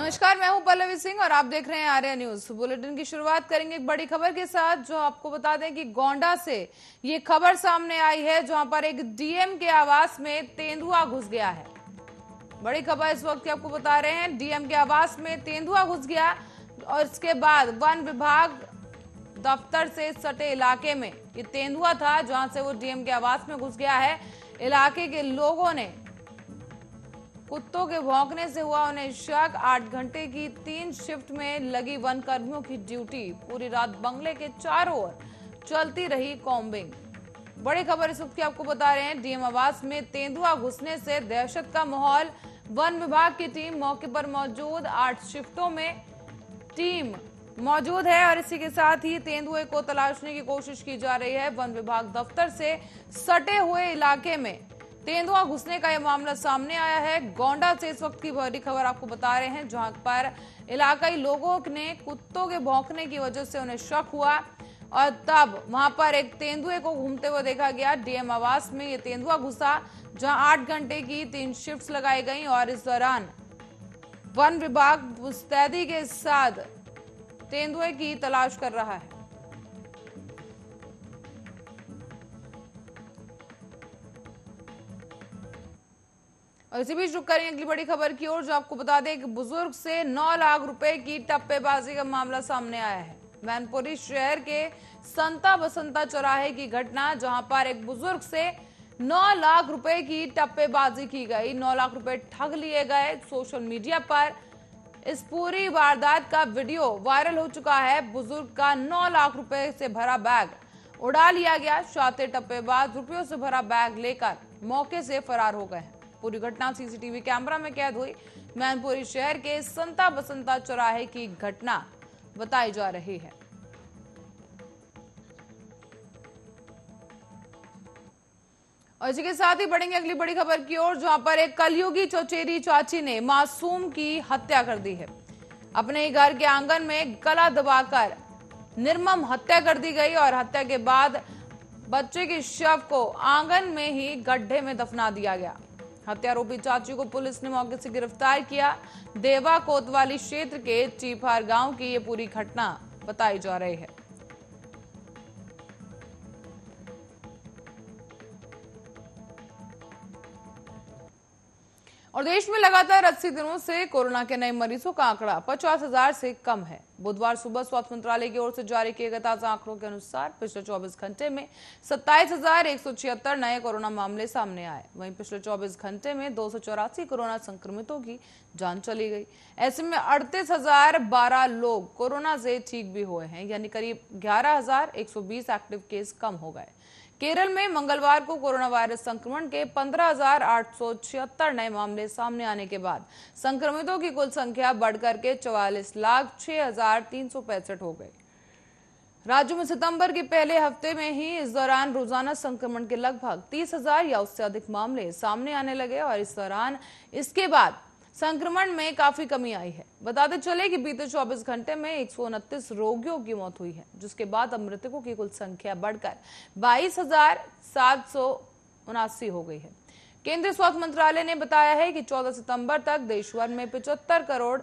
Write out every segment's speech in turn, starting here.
नमस्कार मैं हूं पल्लवी सिंह और आप देख रहे हैं आर्या न्यूज बुलेटिन की शुरुआत करेंगे एक बड़ी खबर के साथ जो आपको बता दें कि गोंडा से ये खबर सामने आई है जहां पर एक डीएम के आवास में तेंदुआ घुस गया है बड़ी खबर इस वक्त आपको बता रहे हैं डीएम के आवास में तेंदुआ घुस गया और इसके बाद वन विभाग दफ्तर से सटे इलाके में ये तेंदुआ था जहां से वो डीएम के आवास में घुस गया है इलाके के लोगों ने कुत्तों के भौंकने से हुआ उन्हें शक आठ घंटे की तीन शिफ्ट में लगी वन कर्मियों की ड्यूटी पूरी रात बंगले के चारों ओर चलती रही कॉम्बिंग बड़ी खबर इस वक्त की आपको बता रहे हैं डीएम आवास में तेंदुआ घुसने से दहशत का माहौल वन विभाग की टीम मौके पर मौजूद आठ शिफ्टों में टीम मौजूद है और इसी के साथ ही तेंदुए को तलाशने की कोशिश की जा रही है वन विभाग दफ्तर से सटे हुए इलाके में तेंदुआ घुसने का यह मामला सामने आया है गोंडा से इस वक्त की बड़ी खबर आपको बता रहे हैं जहां पर इलाकाई लोगों ने कुत्तों के भौंकने की वजह से उन्हें शक हुआ और तब वहां पर एक तेंदुए को घूमते हुए देखा गया डीएम आवास में यह तेंदुआ घुसा जहां आठ घंटे की तीन शिफ्ट लगाई गई और इस दौरान वन विभाग मुस्तैदी के साथ तेंदुए की तलाश कर रहा है और इसी बीच रुक करें अगली बड़ी खबर की ओर जो आपको बता दें एक बुजुर्ग से 9 लाख रुपए की टप्पेबाजी का मामला सामने आया है मैनपुरी शहर के संता बसंता चौराहे की घटना जहां पर एक बुजुर्ग से 9 लाख रुपए की टप्पेबाजी की गई 9 लाख रुपए ठग लिए गए सोशल मीडिया पर इस पूरी वारदात का वीडियो वायरल हो चुका है बुजुर्ग का नौ लाख रुपए से भरा बैग उड़ा लिया गया शाते टप्पेबाज रुपयों से भरा बैग लेकर मौके से फरार हो गए हैं पूरी घटना सीसीटीवी कैमरा में कैद हुई मैनपुरी शहर के संता बसंता चौराहे की घटना बताई जा रही है और इसी के साथ ही बढ़ेंगे अगली बड़ी खबर की ओर जहां पर एक कलयुगी चौचेरी चाची ने मासूम की हत्या कर दी है अपने ही घर के आंगन में गला दबाकर निर्मम हत्या कर दी गई और हत्या के बाद बच्चे के शव को आंगन में ही गड्ढे में दफना दिया गया हत्यारोपी चाची को पुलिस ने मौके से गिरफ्तार किया देवा कोतवाली क्षेत्र के चीफार गांव की यह पूरी घटना बताई जा रही है और देश में लगातार अस्सी दिनों से कोरोना के नए मरीजों का आंकड़ा पचास हजार से कम है बुधवार सुबह स्वास्थ्य मंत्रालय की ओर से जारी किए गए ताजा आंकड़ों के अनुसार पिछले 24 घंटे में सत्ताईस नए कोरोना मामले सामने आए वहीं पिछले 24 घंटे में दो कोरोना संक्रमितों की जान चली गई ऐसे में अड़तीस लोग कोरोना से ठीक भी हुए हैं यानी करीब 11,120 एक्टिव केस कम हो गए केरल में मंगलवार को कोरोना वायरस संक्रमण के 15,876 नए मामले सामने आने के बाद संक्रमितों की कुल संख्या बढ़कर के चौवालीस लाख छह हजार हजार तीन सौ पैंसठ हो गए राज्य में सितंबर के पहले हफ्ते में ही इस दौरान रोजाना संक्रमण के लगभग तीस हजार या उससे अधिक मामले सामने आने लगे और इस दौरान इसके बाद संक्रमण में काफी कमी आई है बताते चले कि बीते 24 घंटे में एक रोगियों की मौत हुई है जिसके बाद अब मृतकों की कुल संख्या बढ़कर बाईस हो गई है केंद्रीय स्वास्थ्य मंत्रालय ने बताया है कि 14 सितंबर तक देशभर में पिचहत्तर करोड़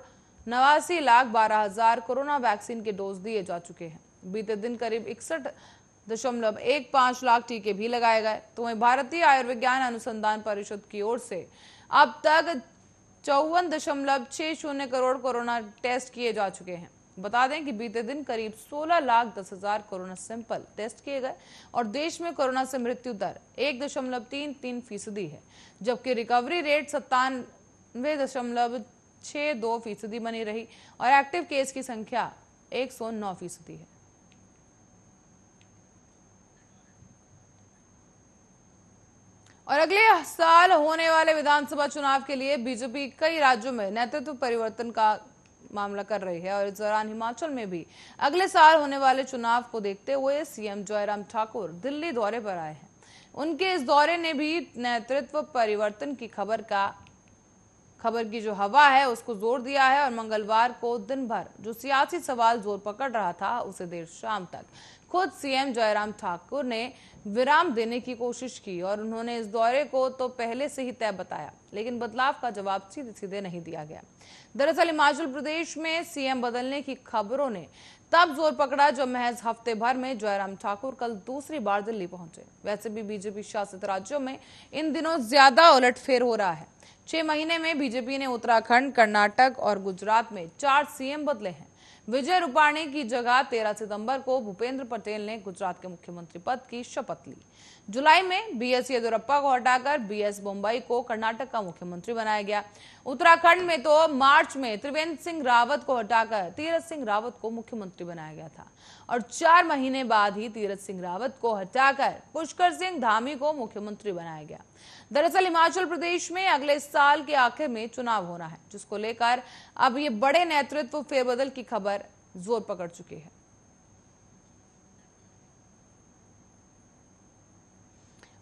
नवासी लाख बारह हजार कोरोना वैक्सीन के डोज दिए जा चुके हैं बीते दिन करीब इकसठ दशमलव एक पांच लाख टीके भी लगाए गए तो वही भारतीय आयुर्विज्ञान अनुसंधान परिषद की ओर से अब तक चौवन दशमलव छह शून्य करोड़ कोरोना टेस्ट किए जा चुके हैं बता दें कि बीते दिन करीब 16 लाख दस हजार कोरोना सैंपल टेस्ट किए गए और देश में कोरोना से मृत्यु दर एक दशमलव तीन तीन फीसदी है जबकि रिकवरी रेट सत्तानवे दशमलव छह दो फीसदी बनी रही और एक्टिव केस की संख्या एक सौ नौ फीसदी है और अगले साल होने वाले विधानसभा चुनाव के लिए बीजेपी कई राज्यों में नेतृत्व परिवर्तन का मामला कर रही है और इस दौरान हिमाचल में भी अगले साल होने वाले चुनाव को देखते हुए सीएम जयराम ठाकुर दिल्ली दौरे पर आए हैं उनके इस दौरे ने भी नेतृत्व परिवर्तन की खबर का खबर की जो हवा है उसको जोर दिया है और मंगलवार को दिन भर जो सियासी सवाल जोर पकड़ रहा था उसे देर शाम तक खुद सीएम जयराम ठाकुर ने विराम देने की कोशिश की और उन्होंने इस दौरे को तो पहले से ही तय बताया लेकिन बदलाव का जवाब सीधे सीधे नहीं दिया गया दरअसल हिमाचल प्रदेश में सीएम बदलने की खबरों ने तब जोर पकड़ा जब महज हफ्ते भर में जयराम ठाकुर कल दूसरी बार दिल्ली पहुंचे वैसे भी बीजेपी शासित राज्यों में इन दिनों ज्यादा उलटफेर हो रहा है छह महीने में बीजेपी ने उत्तराखंड कर्नाटक और गुजरात में चार सीएम बदले हैं विजय रूपाणी की जगह 13 सितंबर को भूपेंद्र पटेल ने गुजरात के मुख्यमंत्री पद की शपथ ली जुलाई में बी एस येदुरप्पा को हटाकर बी एस बोम्बई को कर्नाटक का मुख्यमंत्री बनाया गया उत्तराखंड में तो मार्च में त्रिवेंद्र सिंह रावत को हटाकर तीरथ सिंह रावत को मुख्यमंत्री बनाया गया था और चार महीने बाद ही तीरथ सिंह रावत को हटाकर पुष्कर सिंह धामी को मुख्यमंत्री बनाया गया दरअसल हिमाचल प्रदेश में अगले साल के आखिर में चुनाव होना है जिसको लेकर अब ये बड़े नेतृत्व फेरबदल की खबर जोर पकड़ चुकी है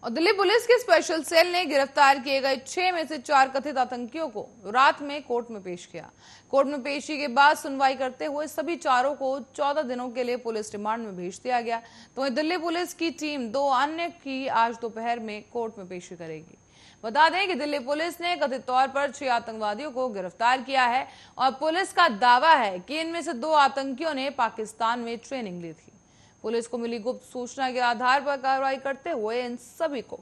और दिल्ली पुलिस की स्पेशल सेल ने गिरफ्तार किए गए छह में से चार कथित आतंकियों को रात में कोर्ट में पेश किया कोर्ट में पेशी के बाद सुनवाई करते हुए सभी चारों को चौदह दिनों के लिए पुलिस रिमांड में भेज दिया गया तो वहीं दिल्ली पुलिस की टीम दो अन्य की आज दोपहर में कोर्ट में पेशी करेगी बता दें कि दिल्ली पुलिस ने कथित तौर पर छह आतंकवादियों को गिरफ्तार किया है और पुलिस का दावा है कि इनमें से दो आतंकियों ने पाकिस्तान में ट्रेनिंग ली थी पुलिस को मिली गुप्त सूचना के आधार पर कार्रवाई करते हुए इन सभी को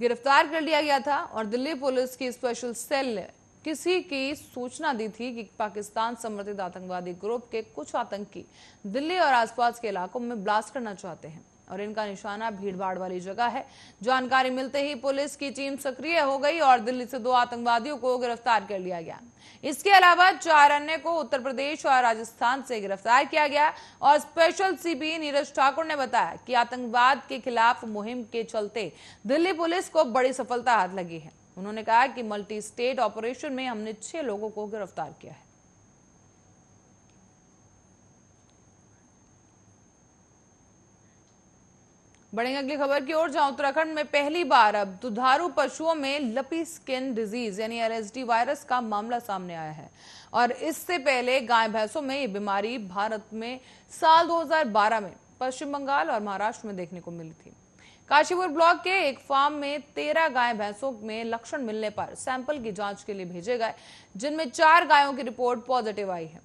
गिरफ्तार कर लिया गया था और दिल्ली पुलिस की स्पेशल सेल ने किसी की सूचना दी थी कि पाकिस्तान समर्थित आतंकवादी ग्रुप के कुछ आतंकी दिल्ली और आसपास के इलाकों में ब्लास्ट करना चाहते हैं और इनका निशाना भीड़भाड़ वाली जगह है जानकारी मिलते ही पुलिस की टीम सक्रिय हो गई और दिल्ली से दो आतंकवादियों को गिरफ्तार कर लिया गया इसके अलावा चार अन्य को उत्तर प्रदेश और राजस्थान से गिरफ्तार किया गया और स्पेशल सीपी नीरज ठाकुर ने बताया कि आतंकवाद के खिलाफ मुहिम के चलते दिल्ली पुलिस को बड़ी सफलता हाथ लगी है उन्होंने कहा कि मल्टी स्टेट ऑपरेशन में हमने छह लोगों को गिरफ्तार किया है बढ़ेंगे अगली खबर की ओर जहां उत्तराखंड में पहली बार अब दुधारू पशुओं में लपी स्किन डिजीज यानी आरएसडी वायरस का मामला सामने आया है और इससे पहले गाय भैंसों में ये बीमारी भारत में साल 2012 में पश्चिम बंगाल और महाराष्ट्र में देखने को मिली थी काशीपुर ब्लॉक के एक फार्म में तेरह गाय भैंसों में लक्षण मिलने पर सैंपल की जांच के लिए भेजे गए जिनमें चार गायों की रिपोर्ट पॉजिटिव आई है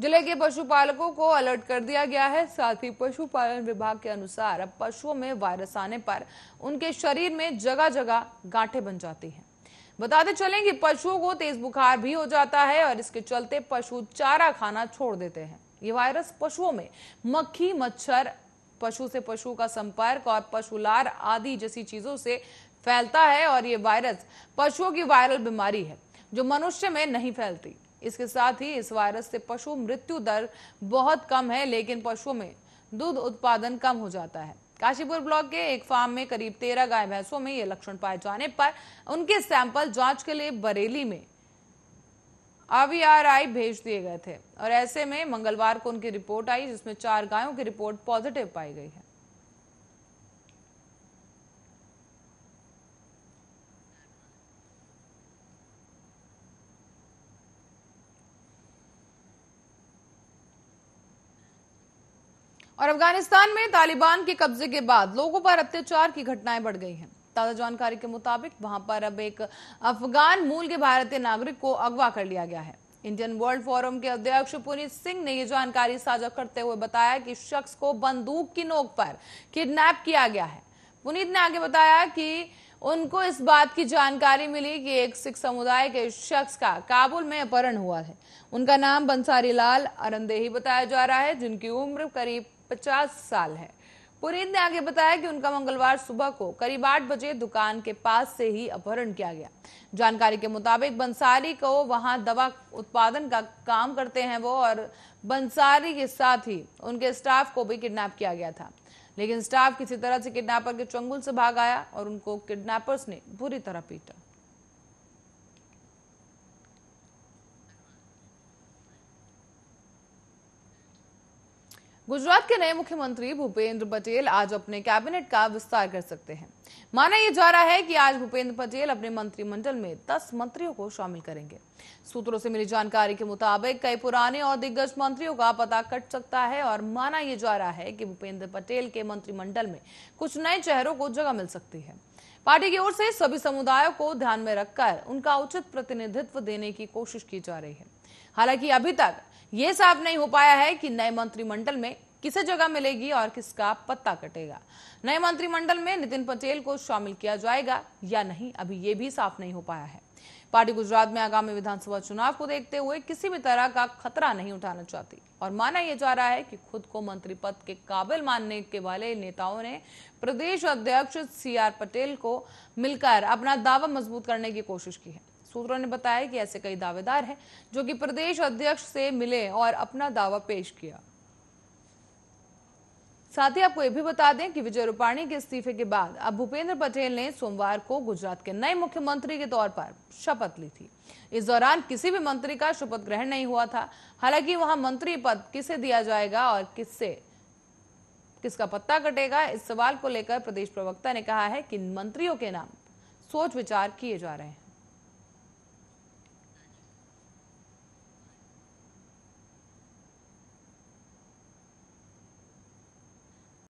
जिले के पशुपालकों को अलर्ट कर दिया गया है साथ ही पशुपालन विभाग के अनुसार अब पशुओं में वायरस आने पर उनके शरीर में जगह जगह गांठें बन जाती हैं बताते चलें कि पशुओं को तेज बुखार भी हो जाता है और इसके चलते पशु चारा खाना छोड़ देते हैं ये वायरस पशुओं में मक्खी मच्छर पशु से पशु का संपर्क और पशुलार आदि जैसी चीजों से फैलता है और ये वायरस पशुओं की वायरल बीमारी है जो मनुष्य में नहीं फैलती इसके साथ ही इस वायरस से पशु मृत्यु दर बहुत कम है लेकिन पशुओं में दूध उत्पादन कम हो जाता है काशीपुर ब्लॉक के एक फार्म में करीब तेरह गाय भैंसों में ये लक्षण पाए जाने पर उनके सैंपल जांच के लिए बरेली में आवीआरआई भेज दिए गए थे और ऐसे में मंगलवार को उनकी रिपोर्ट आई जिसमें चार गायों की रिपोर्ट पॉजिटिव पाई गई है और अफगानिस्तान में तालिबान के कब्जे के बाद लोगों पर अत्याचार की घटनाएं बढ़ गई हैं ताजा जानकारी के मुताबिक वहां पर अब एक अफगान मूल के भारतीय नागरिक को अगवा कर लिया गया है इंडियन वर्ल्ड फोरम के अध्यक्ष पुनीत सिंह ने यह जानकारी साझा करते हुए बताया कि शख्स को बंदूक की नोक पर किडनैप किया गया है पुनीत ने आगे बताया कि उनको इस बात की जानकारी मिली कि एक सिख समुदाय के शख्स का काबुल में अपहरण हुआ है उनका नाम बंसारी लाल अरंदेही बताया जा रहा है जिनकी उम्र करीब 50 साल है पुरीत ने आगे बताया कि उनका मंगलवार सुबह को करीब आठ बजे दुकान के पास से ही अपहरण किया गया जानकारी के मुताबिक बंसारी को वहां दवा उत्पादन का काम करते हैं वो और बंसारी के साथ ही उनके स्टाफ को भी किडनैप किया गया था लेकिन स्टाफ किसी तरह से किडनैपर के चंगुल से भाग आया और उनको किडनैपर्स ने बुरी तरह पीटा गुजरात के नए मुख्यमंत्री भूपेंद्र पटेल आज अपने कैबिनेट का विस्तार कर सकते हैं माना यह जा रहा है कि आज भूपेंद्र पटेल अपने मंत्रिमंडल में 10 मंत्रियों को शामिल करेंगे सूत्रों से मिली जानकारी के मुताबिक कई पुराने और दिग्गज मंत्रियों का पता कट सकता है और माना यह जा रहा है कि भूपेंद्र पटेल के मंत्रिमंडल में कुछ नए चेहरों को जगह मिल सकती है पार्टी की ओर से सभी समुदायों को ध्यान में रखकर उनका उचित प्रतिनिधित्व देने की कोशिश की जा रही है हालांकि अभी तक ये साफ नहीं हो पाया है कि नए मंत्रिमंडल में किसे जगह मिलेगी और किसका पत्ता कटेगा नए मंत्रिमंडल में नितिन पटेल को शामिल किया जाएगा या नहीं अभी यह भी साफ नहीं हो पाया है पार्टी गुजरात में आगामी विधानसभा चुनाव को देखते हुए किसी भी तरह का खतरा नहीं उठाना चाहती और माना यह जा रहा है कि खुद को मंत्री पद के काबिल मानने के वाले नेताओं ने प्रदेश अध्यक्ष सी आर पटेल को मिलकर अपना दावा मजबूत करने की कोशिश की है सूत्रों ने बताया कि ऐसे कई दावेदार हैं जो कि प्रदेश अध्यक्ष से मिले और अपना दावा पेश किया साथ ही आपको यह भी बता दें कि विजय रूपाणी के इस्तीफे के बाद अब भूपेंद्र पटेल ने सोमवार को गुजरात के नए मुख्यमंत्री के तौर पर शपथ ली थी इस दौरान किसी भी मंत्री का शपथ ग्रहण नहीं हुआ था हालांकि वहां मंत्री पद किसे दिया जाएगा और किससे किसका पत्ता कटेगा इस सवाल को लेकर प्रदेश प्रवक्ता ने कहा है कि मंत्रियों के नाम सोच विचार किए जा रहे हैं